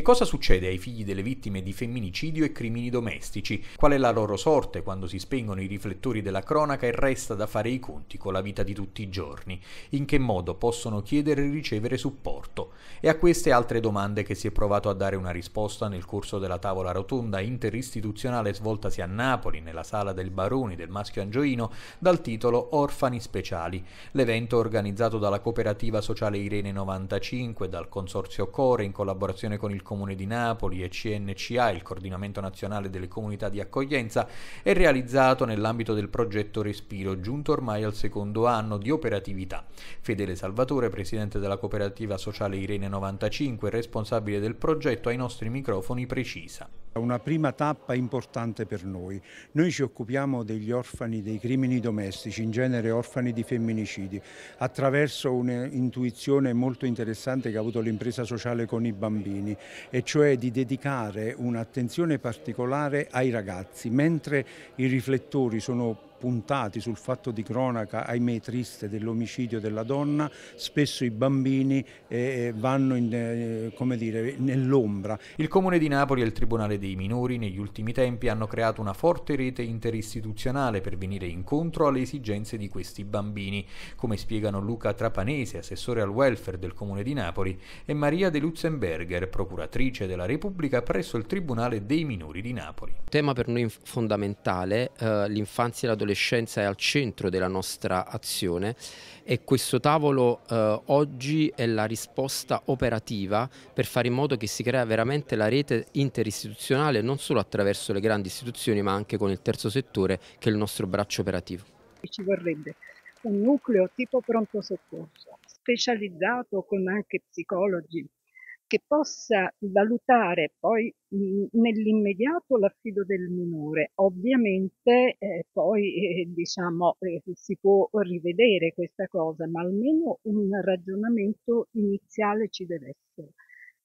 Che cosa succede ai figli delle vittime di femminicidio e crimini domestici? Qual è la loro sorte quando si spengono i riflettori della cronaca e resta da fare i conti con la vita di tutti i giorni? In che modo possono chiedere e ricevere supporto? e a queste altre domande che si è provato a dare una risposta nel corso della tavola rotonda interistituzionale svoltasi a Napoli nella sala del Baroni del Maschio Angioino dal titolo Orfani Speciali. L'evento organizzato dalla cooperativa sociale Irene 95, dal consorzio Core in collaborazione con il Comune di Napoli e CNCA, il Coordinamento Nazionale delle Comunità di Accoglienza, è realizzato nell'ambito del progetto Respiro, giunto ormai al secondo anno di operatività. Fedele Salvatore, presidente della cooperativa sociale Irene Irene95, responsabile del progetto, ai nostri microfoni precisa. Una prima tappa importante per noi. Noi ci occupiamo degli orfani dei crimini domestici, in genere orfani di femminicidi, attraverso un'intuizione molto interessante che ha avuto l'impresa sociale con i bambini, e cioè di dedicare un'attenzione particolare ai ragazzi, mentre i riflettori sono puntati sul fatto di cronaca, ahimè triste, dell'omicidio della donna, spesso i bambini eh, eh vanno eh, nell'ombra. Il Comune di Napoli e il Tribunale dei Minori negli ultimi tempi hanno creato una forte rete interistituzionale per venire incontro alle esigenze di questi bambini, come spiegano Luca Trapanese, assessore al welfare del Comune di Napoli, e Maria De Lutzenberger, procuratrice della Repubblica presso il Tribunale dei Minori di Napoli tema per noi fondamentale, eh, l'infanzia e l'adolescenza è al centro della nostra azione e questo tavolo eh, oggi è la risposta operativa per fare in modo che si crea veramente la rete interistituzionale non solo attraverso le grandi istituzioni ma anche con il terzo settore che è il nostro braccio operativo. Ci vorrebbe un nucleo tipo pronto soccorso specializzato con anche psicologi che possa valutare poi mhmm, nell'immediato l'affido del minore. Ovviamente eh, poi eh, diciamo, eh, si può rivedere questa cosa, ma almeno un ragionamento iniziale ci deve essere.